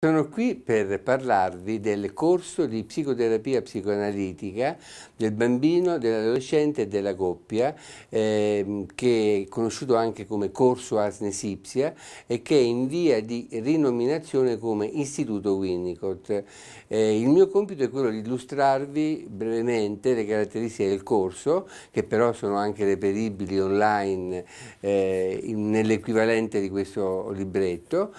Sono qui per parlarvi del corso di psicoterapia psicoanalitica del bambino, dell'adolescente e della coppia, eh, che è conosciuto anche come corso Asnesipsia e che è in via di rinominazione come Istituto Winnicott. Eh, il mio compito è quello di illustrarvi brevemente le caratteristiche del corso, che però sono anche reperibili online eh, nell'equivalente di questo libretto,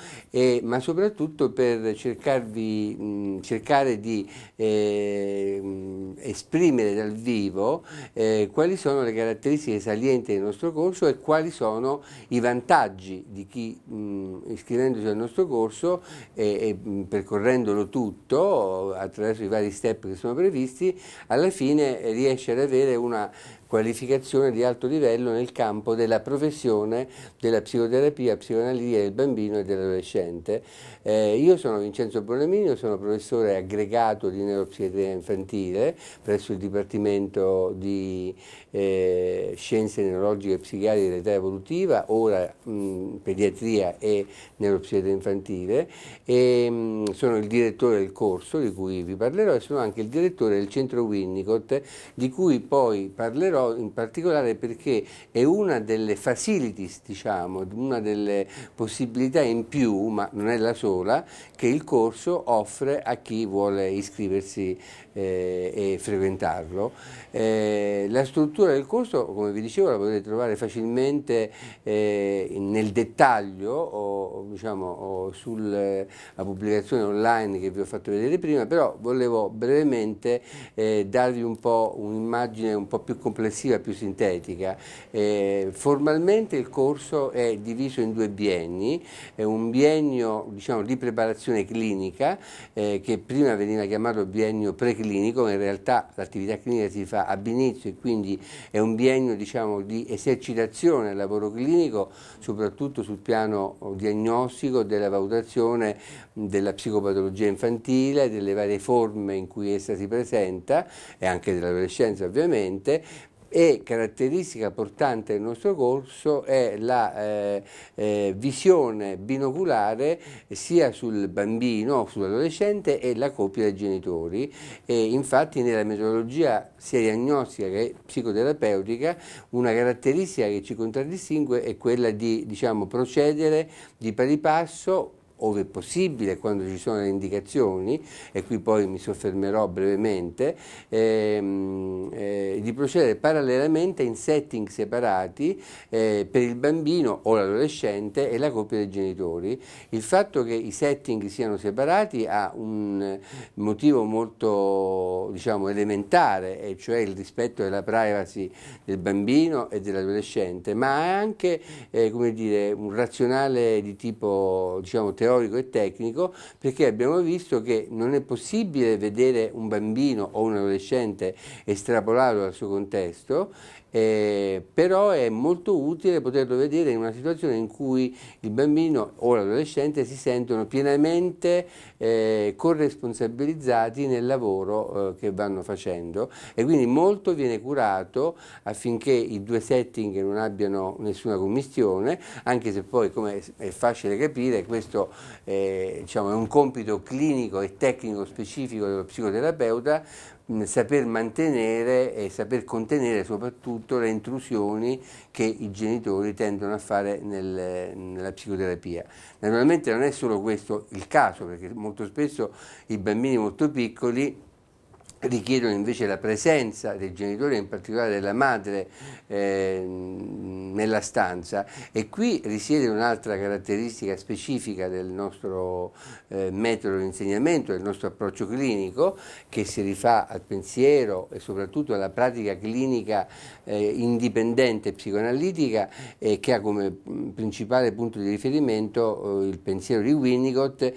ma soprattutto per per cercarvi, mh, mm, cercare di eh, esprimere dal vivo eh, quali sono le caratteristiche salienti del nostro corso e quali sono i vantaggi di chi mh, mm, iscrivendosi al nostro corso e, e mm, percorrendolo tutto attraverso i vari step che sono previsti, alla fine riesce ad avere una qualificazione di alto livello nel campo della professione della psicoterapia, psicoanalisi del bambino e dell'adolescente. Eh, io sono Vincenzo Bonemino, sono professore aggregato di neuropsichiatria infantile presso il Dipartimento di eh, Scienze Neurologiche e Psichiatrie dell'età evolutiva, ora mh, pediatria e neuropsichiatria infantile e mh, sono il direttore del corso di cui vi parlerò e sono anche il direttore del centro Winnicott di cui poi parlerò però in particolare perché è una delle facilities, diciamo, una delle possibilità in più, ma non è la sola, che il corso offre a chi vuole iscriversi eh, e frequentarlo. Eh, la struttura del corso, come vi dicevo, la potete trovare facilmente eh, nel dettaglio o, diciamo, o sulla pubblicazione online che vi ho fatto vedere prima, però volevo brevemente eh, darvi un po' un'immagine un po' più completa complessiva più sintetica. Eh, formalmente il corso è diviso in due bienni, è un biennio diciamo, di preparazione clinica eh, che prima veniva chiamato biennio preclinico, ma in realtà l'attività clinica si fa ab inizio e quindi è un biennio diciamo, di esercitazione al lavoro clinico, soprattutto sul piano oh, diagnostico della valutazione della psicopatologia infantile, delle varie forme in cui essa si presenta e anche dell'adolescenza ovviamente, e caratteristica portante del nostro corso è la eh, eh, visione binoculare sia sul bambino, o sull'adolescente e la coppia dei genitori. E infatti nella metodologia sia diagnostica che psicoterapeutica una caratteristica che ci contraddistingue è quella di diciamo, procedere di pari passo ove possibile, quando ci sono le indicazioni, e qui poi mi soffermerò brevemente, ehm, eh, di procedere parallelamente in setting separati eh, per il bambino o l'adolescente e la coppia dei genitori. Il fatto che i setting siano separati ha un motivo molto diciamo, elementare, e cioè il rispetto della privacy del bambino e dell'adolescente, ma ha anche eh, dire, un razionale di tipo diciamo, teorico teorico e tecnico, perché abbiamo visto che non è possibile vedere un bambino o un adolescente estrapolato dal suo contesto eh, però è molto utile poterlo vedere in una situazione in cui il bambino o l'adolescente si sentono pienamente eh, corresponsabilizzati nel lavoro eh, che vanno facendo e quindi molto viene curato affinché i due setting non abbiano nessuna commistione, anche se poi come è facile capire questo eh, diciamo, è un compito clinico e tecnico specifico dello psicoterapeuta, saper mantenere e saper contenere soprattutto le intrusioni che i genitori tendono a fare nel, nella psicoterapia. Naturalmente non è solo questo il caso, perché molto spesso i bambini molto piccoli richiedono invece la presenza del genitore, in particolare della madre, eh, nella stanza e qui risiede un'altra caratteristica specifica del nostro eh, metodo di insegnamento, del nostro approccio clinico che si rifà al pensiero e soprattutto alla pratica clinica eh, indipendente psicoanalitica che ha come mm, principale punto di riferimento eh, il pensiero di Winnicott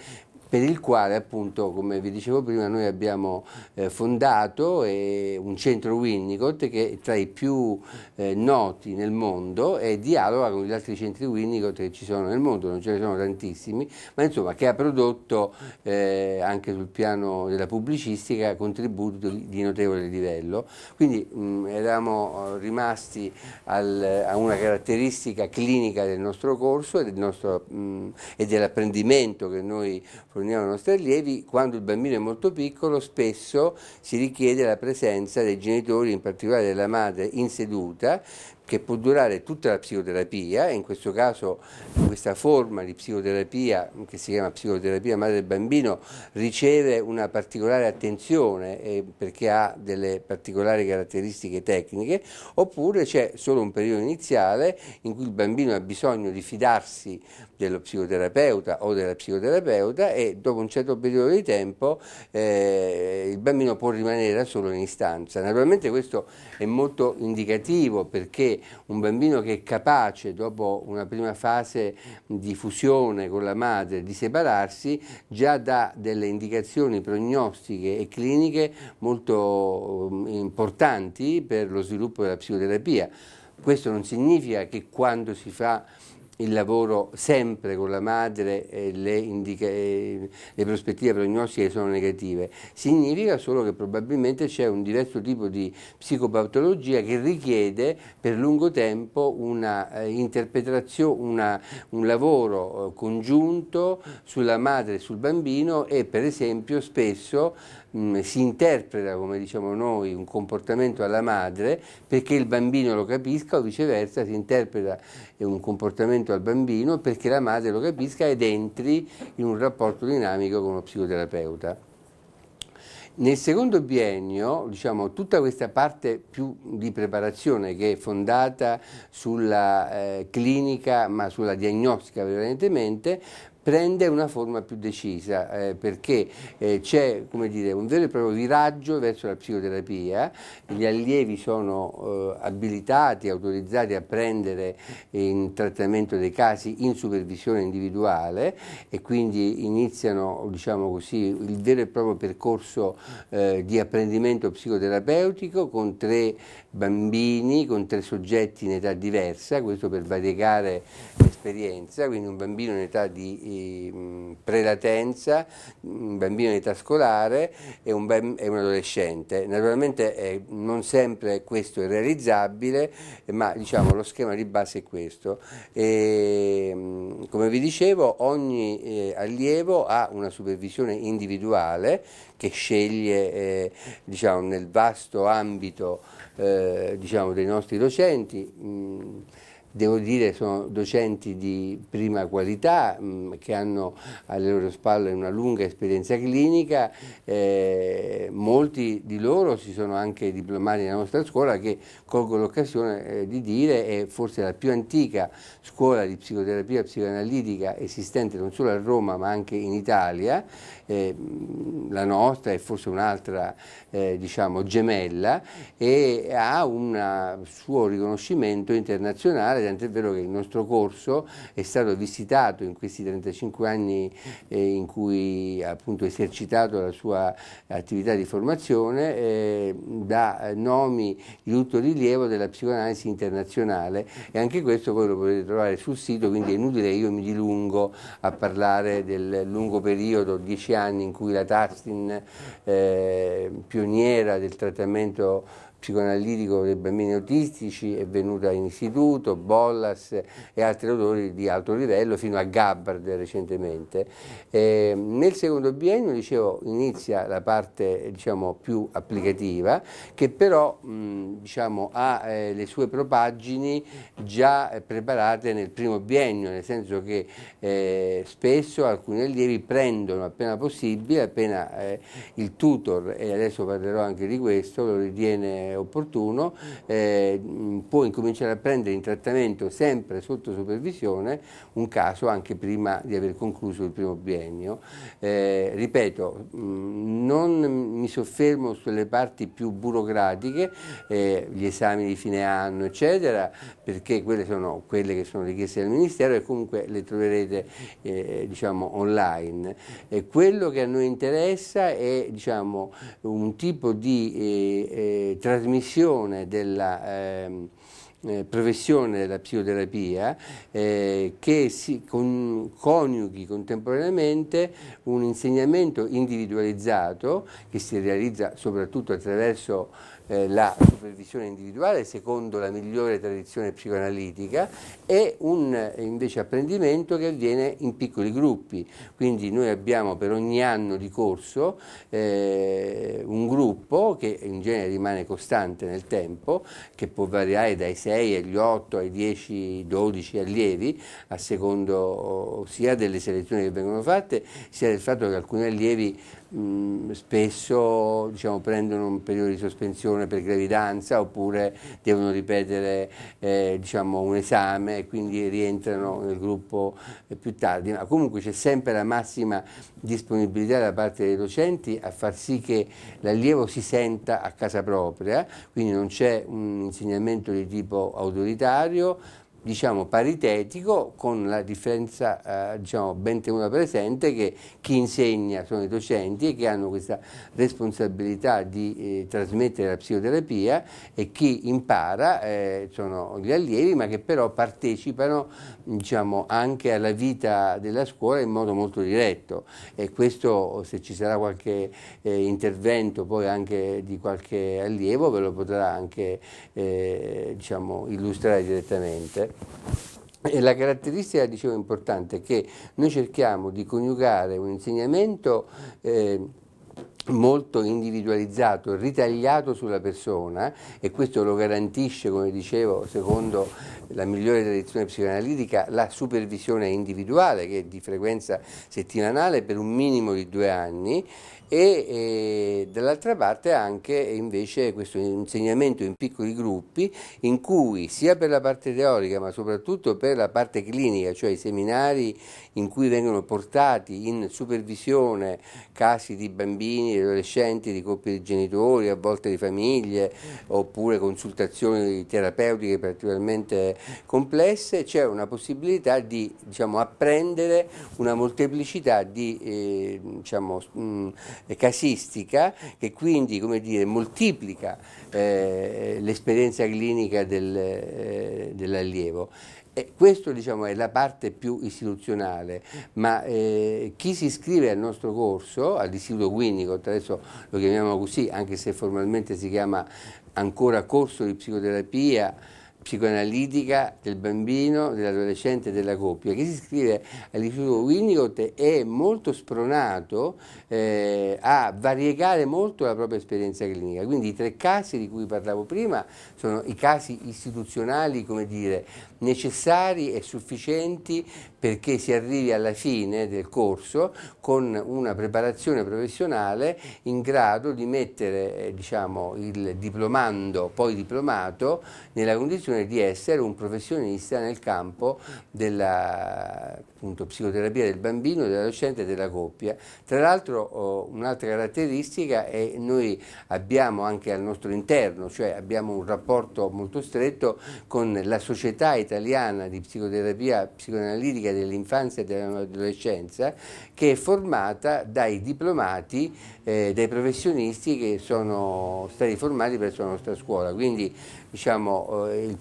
per il quale appunto, come vi dicevo prima, noi abbiamo eh, fondato eh, un centro Winnicott che è tra i più eh, noti nel mondo e dialoga con gli altri centri Winnicott che ci sono nel mondo, non ce ne sono tantissimi, ma insomma che ha prodotto eh, anche sul piano della pubblicistica contributi di notevole livello. Quindi mh, eravamo eh, rimasti al, a una caratteristica clinica del nostro corso e, del nostro, mh, e dell'apprendimento che noi sottolineano i nostri allievi, quando il bambino è molto piccolo spesso si richiede la presenza dei genitori, in particolare della madre, in seduta che può durare tutta la psicoterapia, in questo caso questa forma di psicoterapia che si chiama psicoterapia madre del bambino riceve una particolare attenzione eh, perché ha delle particolari caratteristiche tecniche, oppure c'è solo un periodo iniziale in cui il bambino ha bisogno di fidarsi dello psicoterapeuta o della psicoterapeuta e dopo un certo periodo di tempo eh, il bambino può rimanere solo in istanza. Naturalmente questo è molto indicativo perché un bambino che è capace dopo una prima fase di fusione con la madre di separarsi già dà delle indicazioni prognostiche e cliniche molto mm, importanti per lo sviluppo della psicoterapia. Questo non significa che quando si fa il lavoro sempre con la madre e le, indica- le prospettive prognostiche sono negative, significa solo che probabilmente c'è un diverso tipo di psicopatologia che richiede per lungo tempo una eh, interpretazione, una, un lavoro eh, congiunto sulla madre e sul bambino e per esempio spesso si interpreta, come diciamo noi, un comportamento alla madre perché il bambino lo capisca o viceversa si interpreta eh, un comportamento rispetto al bambino perché la madre lo capisca ed entri in un rapporto dinamico con lo psicoterapeuta. Nel secondo biennio, diciamo, tutta questa parte più di preparazione che è fondata sulla eh, clinica ma sulla diagnostica prevalentemente prende una forma più decisa eh, perché eh, c'è un vero e proprio viraggio verso la psicoterapia, gli allievi sono eh, abilitati, autorizzati a prendere in trattamento dei casi in supervisione individuale e quindi iniziano diciamo così, il vero e proprio percorso eh, di apprendimento psicoterapeutico con tre bambini, con tre soggetti in età diversa, questo per variegare l'esperienza, quindi un bambino in età di eh, di prelatenza, un bambino in età scolare e un, e un adolescente. Naturalmente eh, non sempre questo è realizzabile, ma diciamo, lo schema di base è questo. E, come vi dicevo, ogni eh, allievo ha una supervisione individuale che sceglie eh, diciamo, nel vasto ambito eh, diciamo, dei nostri docenti. Mh, devo dire sono docenti di prima qualità mh, mm, che hanno alle loro spalle una lunga esperienza clinica, eh, molti di loro si sono anche diplomati nella nostra scuola che colgo l'occasione eh, di dire è forse la più antica scuola di psicoterapia psicoanalitica esistente non solo a Roma ma anche in Italia, eh, mm, la nostra è forse un'altra eh, diciamo gemella e ha un suo riconoscimento internazionale Italia, tant'è vero che il nostro corso è stato visitato in questi 35 anni eh, in cui appunto ha esercitato la sua attività di formazione eh, da nomi di tutto rilievo della psicoanalisi internazionale e anche questo voi lo potete trovare sul sito, quindi è inutile io mi dilungo a parlare del lungo periodo, 10 anni in cui la Tarstin, eh, pioniera del trattamento psicoanalitico dei bambini autistici, è venuta in istituto, Bollas e altri autori di alto livello, fino a Gabbard recentemente. Eh, nel secondo biennio, dicevo, inizia la parte diciamo, più applicativa, che però mh, diciamo, ha eh, le sue propaggini già preparate nel primo biennio, nel senso che eh, spesso alcuni allievi prendono appena possibile, appena eh, il tutor, e adesso parlerò anche di questo, lo ritiene opportuno, eh, mm, può incominciare a prendere in trattamento sempre sotto supervisione un caso anche prima di aver concluso il primo biennio. Eh, ripeto, mm, non mi soffermo sulle parti più burocratiche, eh, gli esami di fine anno, eccetera, perché quelle sono quelle che sono richieste dal Ministero e comunque le troverete eh, diciamo, online. E quello che a noi interessa è diciamo, un tipo di eh, eh trasmissione della ehm, eh, professione della psicoterapia eh, che si con, coniughi contemporaneamente un insegnamento individualizzato che si realizza soprattutto attraverso eh, la supervisione individuale secondo la migliore tradizione psicoanalitica e un eh, invece apprendimento che avviene in piccoli gruppi. Quindi noi abbiamo per ogni anno di corso eh, un gruppo che in genere rimane costante nel tempo, che può variare dai 6 agli 8 ai 10, 12 allievi, a secondo sia delle selezioni che vengono fatte, sia del fatto che alcuni allievi Mm, spesso diciamo, prendono un periodo di sospensione per gravidanza oppure devono ripetere eh, diciamo, un esame e quindi rientrano nel gruppo eh, più tardi, ma comunque c'è sempre la massima disponibilità da parte dei docenti a far sì che l'allievo si senta a casa propria, quindi non c'è un insegnamento di tipo autoritario, diciamo, paritetico con la differenza eh, diciamo, ben tenuta presente che chi insegna sono i docenti e che hanno questa responsabilità di eh, trasmettere la psicoterapia e chi impara eh, sono gli allievi ma che però partecipano diciamo, anche alla vita della scuola in modo molto diretto e questo se ci sarà qualche eh, intervento poi anche di qualche allievo ve lo potrà anche eh, diciamo, illustrare direttamente. E la caratteristica, dicevo, importante è che noi cerchiamo di coniugare un insegnamento eh, molto individualizzato, ritagliato sulla persona e questo lo garantisce, come dicevo, secondo la migliore tradizione psicoanalitica, la supervisione individuale che è di frequenza settimanale per un minimo di due anni e, e eh, dall'altra parte anche eh, invece questo insegnamento in piccoli gruppi in cui sia per la parte teorica ma soprattutto per la parte clinica, cioè i seminari in cui vengono portati in supervisione casi di bambini, di adolescenti, di coppie di genitori, a volte di famiglie, oppure consultazioni terapeutiche particolarmente complesse, c'è una possibilità di diciamo, apprendere una molteplicità di eh, diciamo, mm, casistica che quindi come dire, moltiplica eh, l'esperienza clinica del, eh, dell'allievo. E eh, questo diciamo, è la parte più istituzionale, ma eh, chi si iscrive al nostro corso, all'Istituto Guinico, adesso lo chiamiamo così, anche se formalmente si chiama ancora corso di psicoterapia, psicoanalitica del bambino, dell'adolescente e della coppia, che si iscrive all'Istituto Winnicott è molto spronato eh, a variegare molto la propria esperienza clinica. Quindi i tre casi di cui parlavo prima sono i casi istituzionali, come dire, necessari e sufficienti perché si arrivi alla fine del corso con una preparazione professionale in grado di mettere eh, diciamo, il diplomando, poi diplomato, nella condizione di essere un professionista nel campo della appunto, psicoterapia del bambino, della docente e della coppia. Tra l'altro oh, un'altra caratteristica è noi abbiamo anche al nostro interno, cioè abbiamo un rapporto molto stretto con la società italiana di psicoterapia psicoanalitica politica dell'infanzia e dell'adolescenza che è formata dai diplomati, eh, dai professionisti che sono stati formati presso la nostra scuola. Quindi diciamo, eh,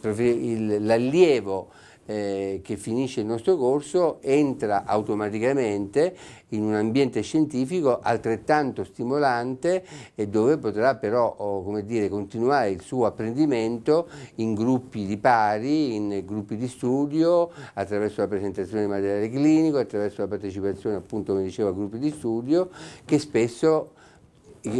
l'allievo eh, che finisce il nostro corso entra automaticamente in un ambiente scientifico altrettanto stimolante e dove potrà però oh, come dire, continuare il suo apprendimento in gruppi di pari, in gruppi di studio, attraverso la presentazione di materiale clinico, attraverso la partecipazione appunto come dicevo a gruppi di studio che spesso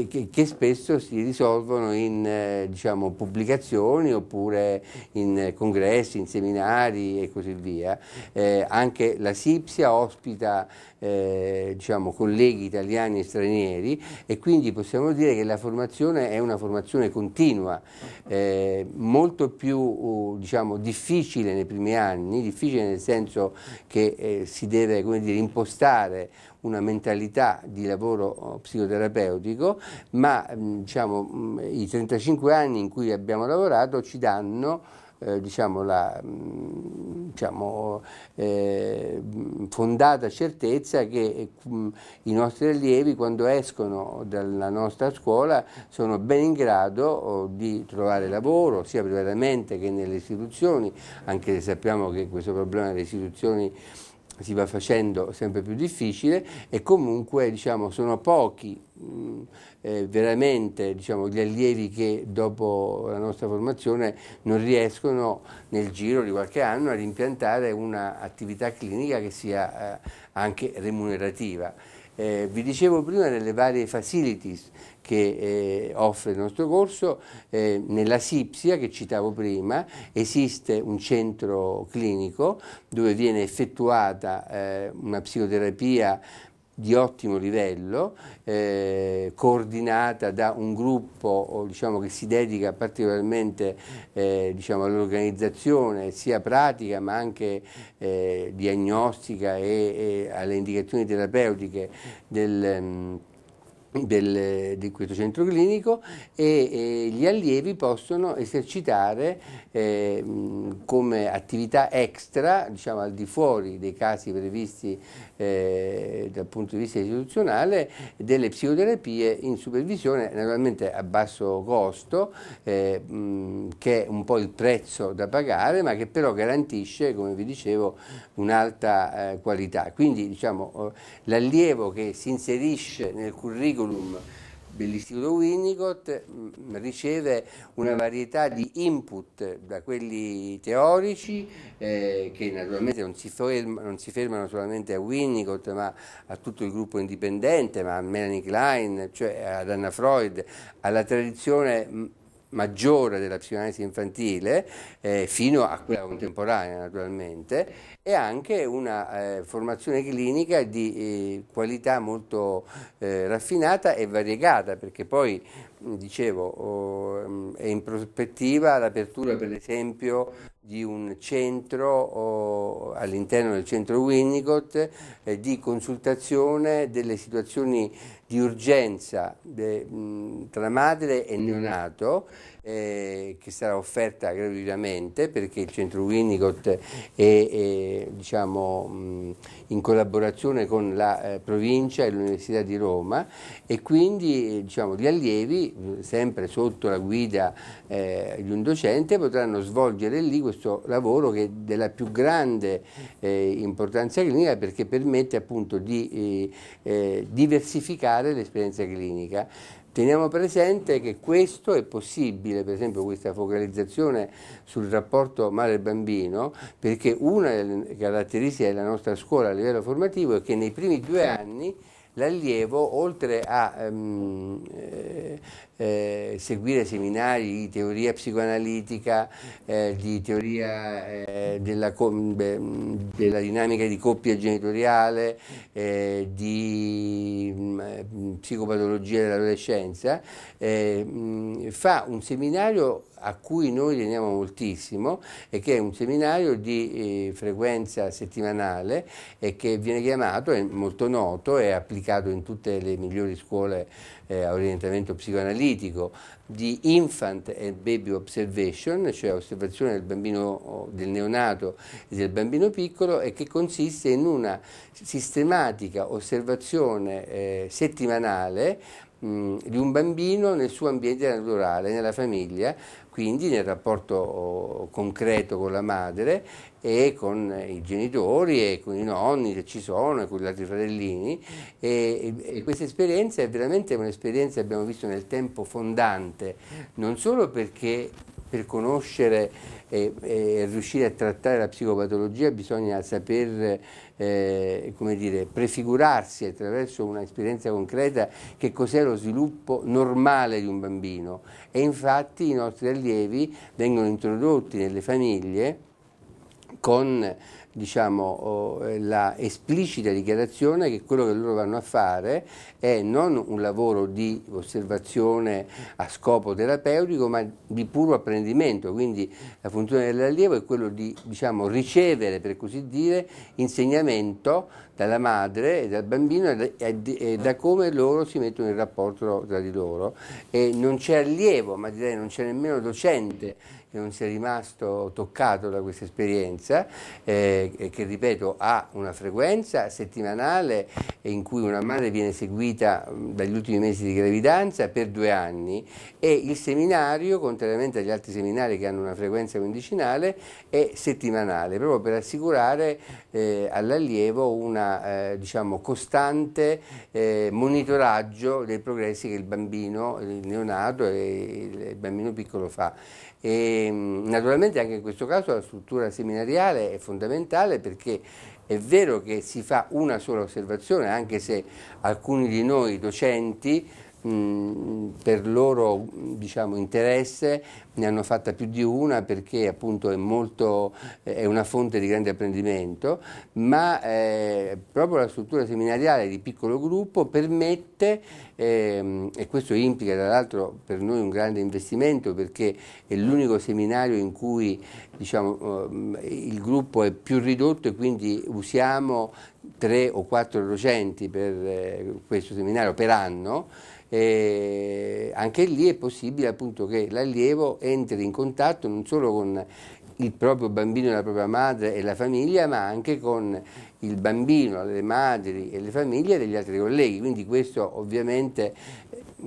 che, che, spesso si risolvono in eh, diciamo, pubblicazioni oppure in congressi, in seminari e così via. Eh, anche la Sipsia ospita eh, diciamo, colleghi italiani e stranieri e quindi possiamo dire che la formazione è una formazione continua, eh, molto più uh, diciamo, difficile nei primi anni, difficile nel senso che eh, si deve dire, impostare una mentalità di lavoro oh, psicoterapeutico, ma mm, diciamo, mm, i 35 anni in cui abbiamo lavorato ci danno eh, diciamo, la mm, diciamo, eh, fondata certezza che eh, i nostri allievi quando escono dalla nostra scuola sono ben in grado oh, di trovare lavoro sia privatamente che nelle istituzioni, anche se sappiamo che questo problema delle istituzioni si va facendo sempre più difficile e comunque diciamo, sono pochi mh, mm, eh, veramente diciamo, gli allievi che dopo la nostra formazione non riescono nel giro di qualche anno a rimpiantare un'attività clinica che sia eh, anche remunerativa. Eh, vi dicevo prima delle varie facilities che eh, offre il nostro corso, eh, nella Sipsia che citavo prima esiste un centro clinico dove viene effettuata eh, una psicoterapia di ottimo livello, eh, coordinata da un gruppo diciamo, che si dedica particolarmente eh, diciamo, all'organizzazione sia pratica ma anche eh, diagnostica e, e, alle indicazioni terapeutiche del... Ehm, del, di questo centro clinico e, e gli allievi possono esercitare eh, come attività extra, diciamo al di fuori dei casi previsti eh, dal punto di vista istituzionale delle psicoterapie in supervisione, naturalmente a basso costo, eh, mh, che è un po' il prezzo da pagare, ma che però garantisce, come vi dicevo, un'alta eh, qualità. Quindi diciamo, eh, l'allievo che si inserisce nel curriculum L'istituto Winnicott mm, riceve una varietà di input da quelli teorici eh, che naturalmente non si, ferma, non si, fermano solamente a Winnicott ma a tutto il gruppo indipendente, ma a Melanie Klein, cioè ad Anna Freud, alla tradizione mm, maggiore della psicanalisi infantile, eh, fino a quella contemporanea naturalmente, e anche una eh, formazione clinica di eh, qualità molto eh, raffinata e variegata, perché poi, dicevo, oh, è in prospettiva l'apertura, per esempio, di un centro oh, all'interno del centro Winnicott eh, di consultazione delle situazioni di urgenza de, mh, tra madre e mm. neonato eh, che sarà offerta gratuitamente perché il centro Winnicott è, è diciamo, in collaborazione con la eh, provincia e l'Università di Roma e quindi eh, diciamo, gli allievi, sempre sotto la guida eh, di un docente, potranno svolgere lì questo lavoro che è della più grande eh, importanza clinica perché permette appunto di eh, diversificare l'esperienza clinica. Teniamo presente che questo è possibile, per esempio questa focalizzazione sul rapporto madre-bambino, perché una delle caratteristiche della nostra scuola a livello formativo è che nei primi due anni l'allievo, oltre a ehm, eh, eh, seguire seminari di teoria psicoanalitica, eh, di teoria eh, della, della, dinamica di coppia genitoriale, eh, di mh, mm, eh, psicopatologia dell'adolescenza, mh, eh, mm, fa un seminario a cui noi teniamo moltissimo e che è un seminario di eh, frequenza settimanale e che viene chiamato, è molto noto, è applicato in tutte le migliori scuole eh, a orientamento psicoanalitico critico di infant and baby observation, cioè osservazione del bambino del neonato e del bambino piccolo e che consiste in una sistematica osservazione eh, settimanale mh, di un bambino nel suo ambiente naturale, nella famiglia, quindi nel rapporto oh, concreto con la madre e con i genitori e con i nonni che ci sono e con gli altri fratellini e, e, e questa esperienza è veramente un'esperienza abbiamo visto nel tempo fondante non solo perché per conoscere e, e, riuscire a trattare la psicopatologia bisogna saper eh, dire, prefigurarsi attraverso un'esperienza concreta che cos'è lo sviluppo normale di un bambino e infatti i nostri allievi vengono introdotti nelle famiglie con diciamo, oh, la esplicita dichiarazione che quello che loro vanno a fare è non un lavoro di osservazione a scopo terapeutico ma di puro apprendimento, quindi la funzione dell'allievo è quella di diciamo, ricevere per così dire insegnamento dalla madre e dal bambino e da, e da come loro si mettono in rapporto tra di loro e non c'è allievo ma direi non c'è nemmeno docente che non sia rimasto toccato da questa esperienza, eh, che ripeto ha una frequenza settimanale in cui una madre viene seguita mm, dagli ultimi mesi di gravidanza per due anni e il seminario, contrariamente agli altri seminari che hanno una frequenza quindicinale, è settimanale, proprio per assicurare eh, all'allievo una eh, diciamo, costante eh, monitoraggio dei progressi che il bambino, il neonato e il bambino piccolo fa. E Ehm, naturalmente anche in questo caso la struttura seminariale è fondamentale perché è vero che si fa una sola osservazione, anche se alcuni di noi docenti Mm, per loro diciamo, interesse ne hanno fatta più di una perché appunto è, molto, è una fonte di grande apprendimento, ma eh, proprio la struttura seminariale di piccolo gruppo permette, eh, e questo implica tra l'altro per noi un grande investimento perché è l'unico seminario in cui diciamo, eh, il gruppo è più ridotto e quindi usiamo tre o quattro docenti per eh, questo seminario per anno, eh, anche lì è possibile appunto che l'allievo entri in contatto non solo con il proprio bambino e la propria madre e la famiglia, ma anche con il bambino, le madri e le famiglie degli altri colleghi. Quindi questo ovviamente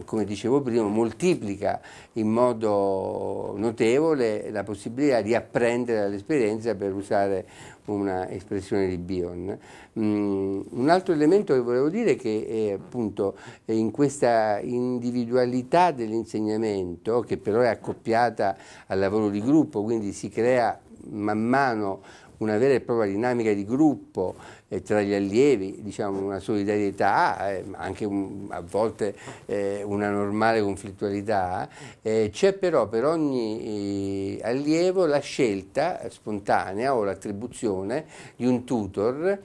come dicevo prima, moltiplica in modo notevole la possibilità di apprendere dall'esperienza per usare un'espressione di Bion. Mm, un altro elemento che volevo dire è che è eh, appunto eh, in questa individualità dell'insegnamento, che però è accoppiata al lavoro di gruppo, quindi si crea man mano una vera e propria dinamica di gruppo eh, tra gli allievi, diciamo una solidarietà, eh, anche un, a volte eh, una normale conflittualità, eh, c'è però per ogni eh, allievo la scelta spontanea o l'attribuzione di un tutor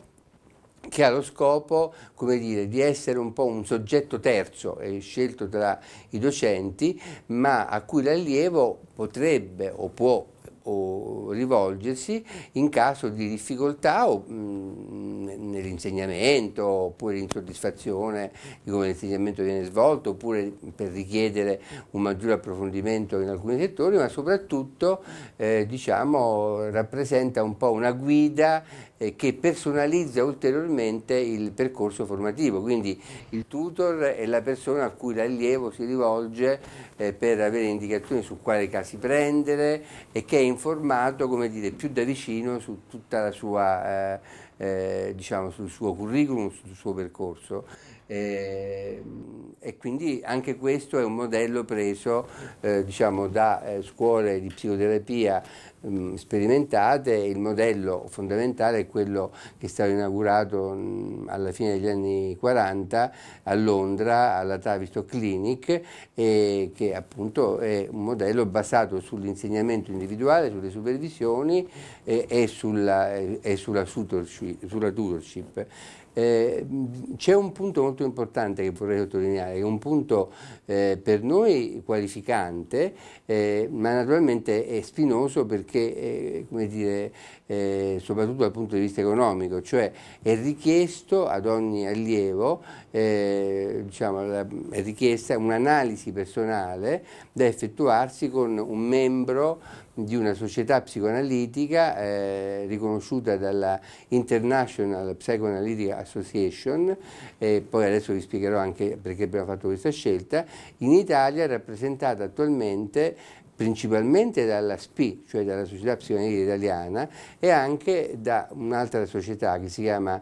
che ha lo scopo come dire, di essere un po' un soggetto terzo è scelto tra i docenti, ma a cui l'allievo potrebbe o può o rivolgersi in caso di difficoltà mm, nell'insegnamento oppure insoddisfazione di come l'insegnamento viene svolto oppure per richiedere un maggiore approfondimento in alcuni settori, ma soprattutto eh, diciamo, rappresenta un po' una guida eh, che personalizza ulteriormente il percorso formativo, quindi il tutor è la persona a cui l'allievo si rivolge eh, per avere indicazioni su quali casi prendere e che è in conformato dire, più da vicino su tutta eh, eh, diciamo, sul suo curriculum, sul suo percorso. Eh, e quindi anche questo è un modello preso eh, diciamo, da eh, scuole di psicoterapia mh, mm, sperimentate, il modello fondamentale è quello che è stato inaugurato mh, mm, alla fine degli anni 40 a Londra, alla Tavisto Clinic, e che appunto è un modello basato sull'insegnamento individuale, sulle supervisioni e, e, sulla, sulla, tutorship, sulla tutorship eh, c'è un punto molto importante che vorrei sottolineare, è un punto eh, per noi qualificante, eh, ma naturalmente è spinoso perché, eh, dire, eh, soprattutto dal punto di vista economico, cioè è richiesto ad ogni allievo eh, diciamo, è richiesta un'analisi personale da effettuarsi con un membro di una società psicoanalitica eh, riconosciuta dalla International Psychoanalytic Association, eh, poi adesso vi spiegherò anche perché abbiamo fatto questa scelta, in Italia rappresentata attualmente principalmente dalla SPI, cioè dalla Società Psicoanalitica Italiana, e anche da un'altra società che si chiama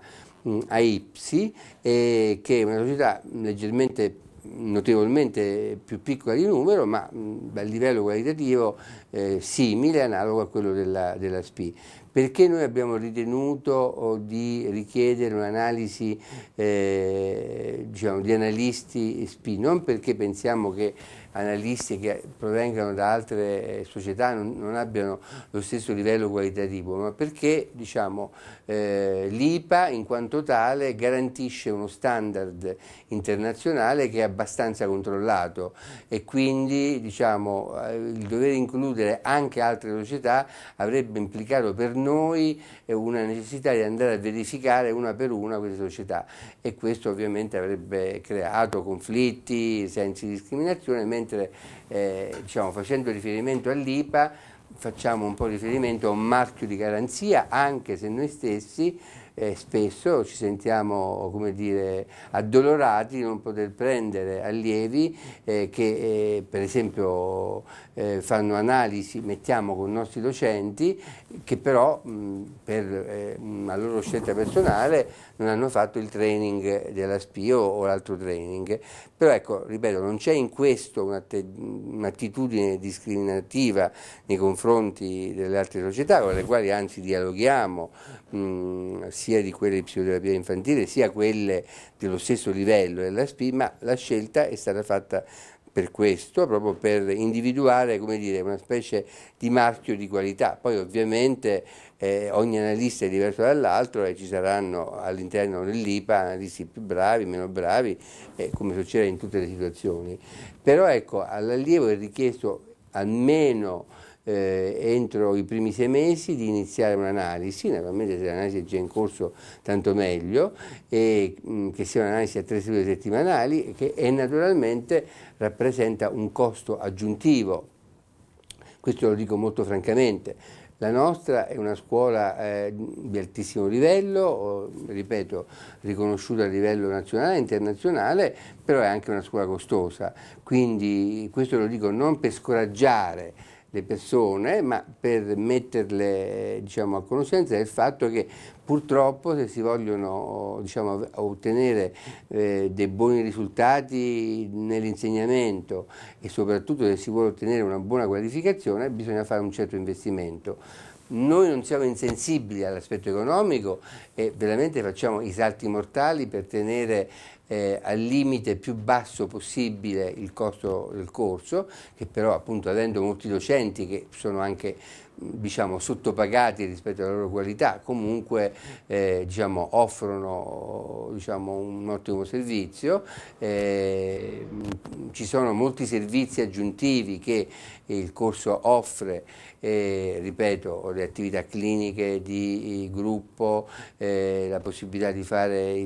AIPSI, eh, che è una società leggermente notevolmente più piccola di numero, ma a livello qualitativo eh, simile, analogo a quello della, della SPI. Perché noi abbiamo ritenuto di richiedere un'analisi eh, diciamo, di analisti SPI? Non perché pensiamo che analisti che provengano da altre eh, società non, non abbiano lo stesso livello qualitativo, ma perché diciamo, eh, l'IPA in quanto tale garantisce uno standard internazionale che è abbastanza controllato e quindi diciamo, eh, il dover includere anche altre società avrebbe implicato per noi eh, una necessità di andare a verificare una per una queste società e questo ovviamente avrebbe creato conflitti, sensi di discriminazione, mentre mentre eh, diciamo, facendo riferimento all'IPA facciamo un po' riferimento a un marchio di garanzia anche se noi stessi eh, spesso ci sentiamo come dire, addolorati di non poter prendere allievi eh, che eh, per esempio eh, fanno analisi, mettiamo con i nostri docenti, che però mh, per eh, una loro scelta personale non hanno fatto il training della SPIO o l'altro training. Però ecco, ripeto, non c'è in questo un'attitudine discriminativa nei confronti delle altre società, con le quali anzi dialoghiamo, mh, sia di quelle di psicoterapia infantile, sia quelle dello stesso livello della SPI, ma la scelta è stata fatta per questo, proprio per individuare dire, una specie di marchio di qualità. Poi ovviamente eh, ogni analista è diverso dall'altro e ci saranno all'interno dell'IPA analisti più bravi, meno bravi, eh, come succede in tutte le situazioni. Però ecco, all'allievo è richiesto almeno eh, entro i primi sei mesi di iniziare un'analisi, naturalmente se l'analisi è già in corso tanto meglio, e, mh, mm, che sia un'analisi a tre sedute settimanali che, e naturalmente rappresenta un costo aggiuntivo. Questo lo dico molto francamente. La nostra è una scuola eh, di altissimo livello, ripeto, riconosciuta a livello nazionale e internazionale, però è anche una scuola costosa. Quindi questo lo dico non per scoraggiare le persone, ma per metterle diciamo, a conoscenza del fatto che purtroppo se si vogliono diciamo, ottenere eh, dei buoni risultati nell'insegnamento e soprattutto se si vuole ottenere una buona qualificazione bisogna fare un certo investimento noi non siamo insensibili all'aspetto economico e veramente facciamo i salti mortali per tenere eh, al limite più basso possibile il costo del corso, che però appunto avendo molti docenti che sono anche diciamo, sottopagati rispetto alla loro qualità, comunque eh, diciamo, offrono diciamo, un ottimo servizio, eh, ci sono molti servizi aggiuntivi che il corso offre e, ripeto, le attività cliniche di gruppo, eh, la possibilità di fare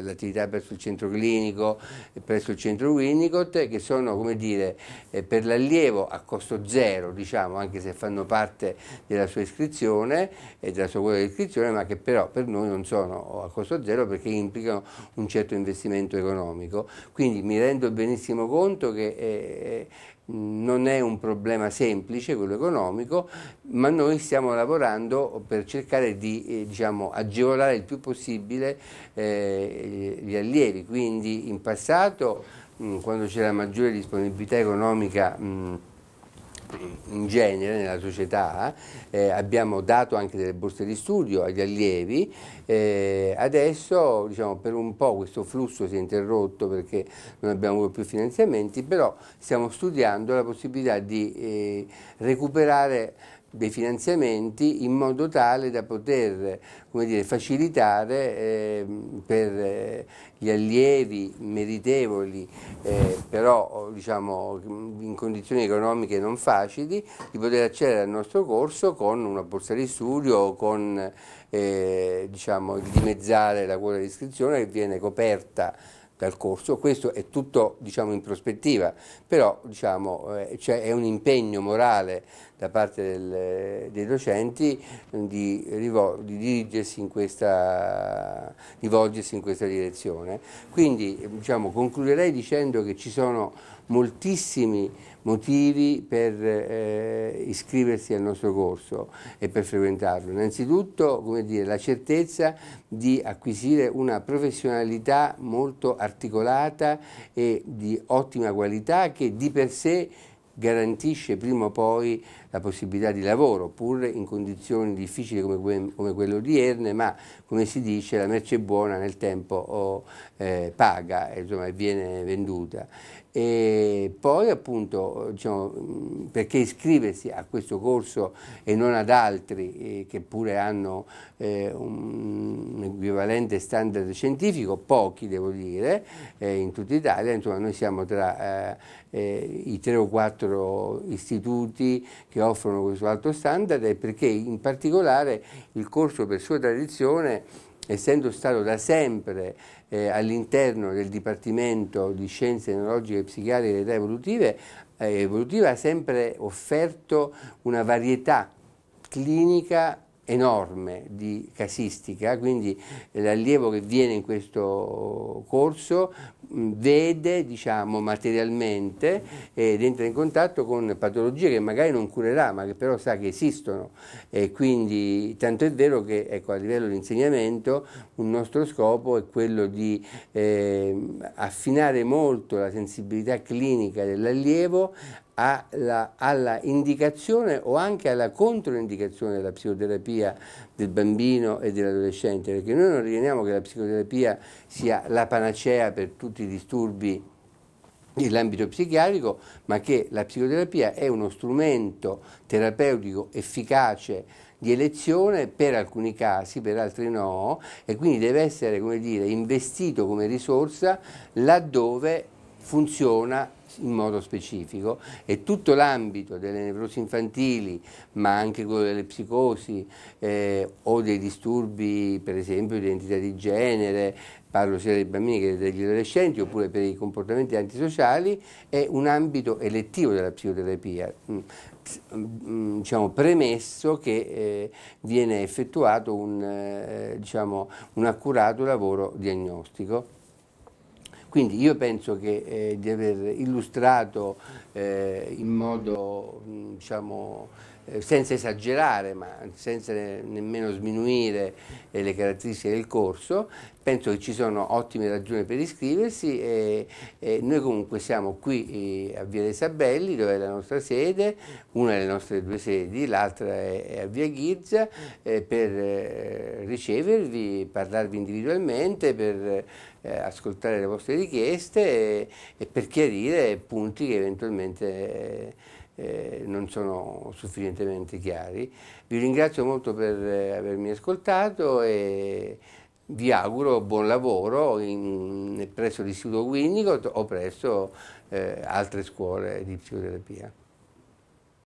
l'attività presso il centro clinico, presso il centro Winnicott, che sono come dire, eh, per l'allievo a costo zero, diciamo, anche se fanno parte della sua iscrizione e eh, della sua quota di iscrizione, ma che però per noi non sono a costo zero perché implicano un certo investimento economico. Quindi mi rendo benissimo conto che... Eh, non è un problema semplice quello economico, ma noi stiamo lavorando per cercare di eh, diciamo, agevolare il più possibile eh, gli allievi, quindi in passato mh, quando c'era maggiore disponibilità economica mh, in genere nella società, eh, abbiamo dato anche delle borse di studio agli allievi, eh, adesso diciamo, per un po' questo flusso si è interrotto perché non abbiamo avuto più finanziamenti, però stiamo studiando la possibilità di eh, recuperare dei finanziamenti in modo tale da poter dire, facilitare ehm, eh, per gli allievi meritevoli, eh, però diciamo, in condizioni economiche non facili, di poter accedere al nostro corso con una borsa di studio o con eh, diciamo, il dimezzare la quota di iscrizione che viene coperta dal corso, questo è tutto diciamo, in prospettiva, però diciamo, eh, cioè è un impegno morale da parte del, dei docenti mm, di, rivol- di, in questa, rivolgersi in questa direzione. Quindi diciamo, concluderei dicendo che ci sono moltissimi motivi per eh, iscriversi al nostro corso e per frequentarlo. Innanzitutto come dire, la certezza di acquisire una professionalità molto articolata e di ottima qualità che di per sé garantisce prima o poi la possibilità di lavoro, pur in condizioni difficili come, que come quelle odierne, ma come si dice la merce buona nel tempo oh, eh, paga e viene venduta. E poi appunto diciamo, perché iscriversi a questo corso e non ad altri eh, che pure hanno eh, un, equivalente standard scientifico, pochi devo dire, eh, in tutta Italia, insomma noi siamo tra eh, eh, i tre o quattro istituti che offrono questo alto standard è perché in particolare il corso per sua tradizione essendo stato da sempre eh, all'interno del Dipartimento di Scienze Neurologiche, Psichiatriche ed Evolutive, eh, evolutiva ha sempre offerto una varietà clinica enorme di casistica, quindi l'allievo che viene in questo corso vede diciamo, materialmente ed entra in contatto con patologie che magari non curerà ma che però sa che esistono e quindi tanto è vero che ecco, a livello di insegnamento un nostro scopo è quello di eh, affinare molto la sensibilità clinica dell'allievo alla, alla, indicazione o anche alla controindicazione della psicoterapia del bambino e dell'adolescente, perché noi non riteniamo che la psicoterapia sia la panacea per tutti i disturbi nell'ambito psichiatrico, ma che la psicoterapia è uno strumento terapeutico efficace di elezione per alcuni casi, per altri no, e quindi deve essere come dire, investito come risorsa laddove funziona in modo specifico e tutto l'ambito delle nevrosi infantili, ma anche quello delle psicosi eh, o dei disturbi, per esempio, di identità di genere, parlo sia dei bambini che degli adolescenti, oppure per i comportamenti antisociali, è un ambito elettivo della psicoterapia, mm, mm, mm, diciamo, premesso che eh, viene effettuato un, eh, diciamo, un accurato lavoro diagnostico. Quindi io penso che, eh, di aver illustrato eh, in modo diciamo, eh, senza esagerare ma senza nemmeno sminuire eh, le caratteristiche del corso, penso che ci sono ottime ragioni per iscriversi e, e noi comunque siamo qui eh, a Via dei Sabelli dove è la nostra sede, una delle nostre due sedi, l'altra è, a Via Ghizza per ricevervi, parlarvi individualmente, per ascoltare le vostre richieste e, e per chiarire punti che eventualmente eh, non sono sufficientemente chiari. Vi ringrazio molto per eh, avermi ascoltato e vi auguro buon lavoro in, presso l'Istituto Winnicott o presso eh, altre scuole di psicoterapia.